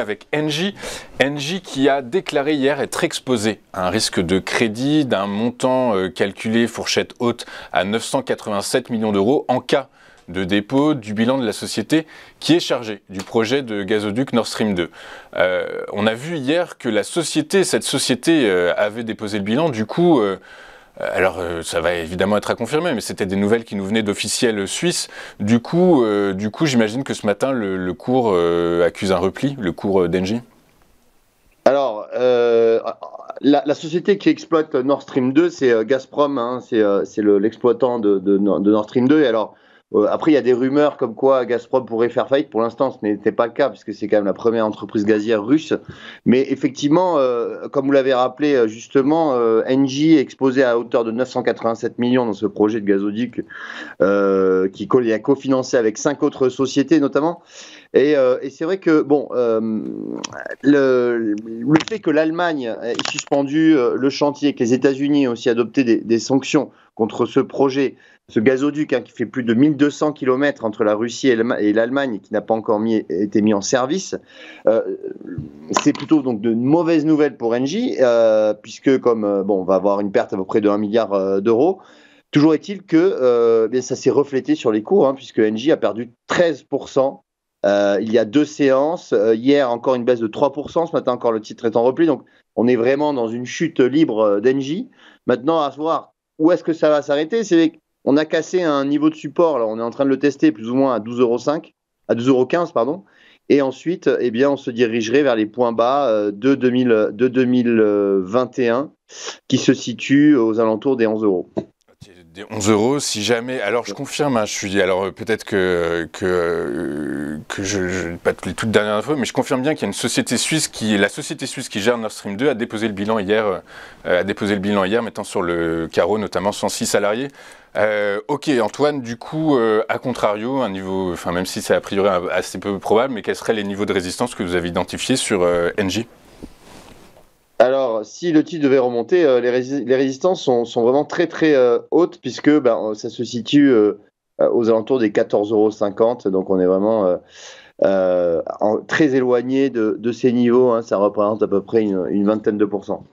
avec Engie. Engie qui a déclaré hier être exposé à un risque de crédit d'un montant euh, calculé fourchette haute à 987 millions d'euros en cas de dépôt du bilan de la société qui est chargée du projet de gazoduc Nord Stream 2. Euh, on a vu hier que la société, cette société euh, avait déposé le bilan, du coup... Euh, alors, euh, ça va évidemment être à confirmer, mais c'était des nouvelles qui nous venaient d'officiels suisses. Du coup, euh, coup j'imagine que ce matin, le, cours accuse un repli, le cours d'Engie Alors, la, société qui exploite Nord Stream 2, c'est Gazprom, hein. c'est l'exploitant de, Nord Stream 2. alors, euh, après, il y a des rumeurs comme quoi Gazprom pourrait faire faillite. Pour l'instant, ce n'était pas le cas, puisque c'est quand même la première entreprise gazière russe. Mais effectivement, euh, comme vous l'avez rappelé euh, justement, euh, Engie est exposé à hauteur de 987 millions dans ce projet de gazoduc qui est cofinancé avec cinq autres sociétés notamment. Euh, et, c'est vrai que bon, euh, le, fait que l'Allemagne ait suspendu euh, le chantier, que les États-Unis aient aussi adopté des, sanctions contre ce projet, ce gazoduc hein, qui fait plus de 1200 km entre la Russie et l'Allemagne et qui n'a pas encore été mis en service, c'est plutôt donc de mauvaises nouvelles pour Engie, puisque comme bon, on va avoir une perte à peu près de 1 milliard d'euros. Toujours est-il que eh ça s'est reflété sur les cours, hein, puisque Engie a perdu 13% euh, il y a deux séances. Euh, hier, encore une baisse de 3%. Ce matin, encore le titre est en repli. Donc, on est vraiment dans une chute libre euh, d'Engie. Maintenant, à savoir où est-ce que ça va s'arrêter. C'est on a cassé un niveau de support. Là, on est en train de le tester plus ou moins à 12,5 à 12,15 pardon. Et ensuite, eh bien, on se dirigerait vers les points bas de, 2000, de 2021 qui se situent aux alentours des 11 euros des 11 euros, si jamais. Alors je confirme, hein, je suis. Alors euh, peut-être que, que, euh, je, Pas toutes les toutes dernières infos, mais je confirme bien qu'il y a une société suisse qui. La société suisse qui gère Nord Stream 2 a déposé le bilan hier, euh, déposé le bilan hier, mettant sur le carreau notamment 106 salariés. ok, Antoine, du coup, à contrario, un niveau. Enfin, même si c'est a priori assez peu probable, mais quels seraient les niveaux de résistance que vous avez identifiés sur NJ alors, si le titre devait remonter, euh, les, résistances sont, vraiment très très euh, hautes puisque ben, euh, ça se situe aux alentours des 14,50 euros. Donc, on est vraiment très éloigné de, ces niveaux. Hein. ça représente à peu près une, une vingtaine de pourcents.